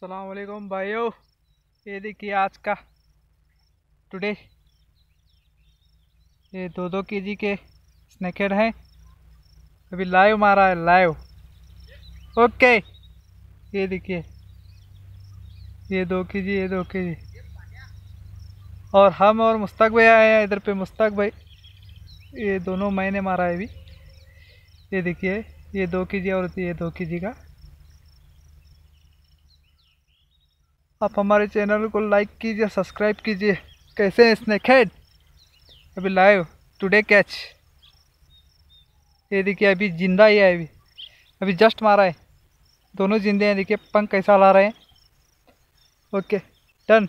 सलामकुम भाइयो ये देखिए आज का टुडे ये दो दो के जी के स्नेकेड हैं अभी लाइव मारा है लाइव ओके ये देखिए ये दो के जी ये दो के जी और हम और मुस्तक भाई आए हैं इधर पे मुस्तक भाई ये दोनों मैंने मारा है अभी ये देखिए ये दो के जी और ये दो के जी का आप हमारे चैनल को लाइक कीजिए सब्सक्राइब कीजिए कैसे हैं स्नैक हेड अभी लाइव टुडे कैच ये देखिए अभी जिंदा ही है अभी अभी जस्ट मारा है दोनों जिंदे हैं देखिए पंख कैसा ला रहे हैं ओके डन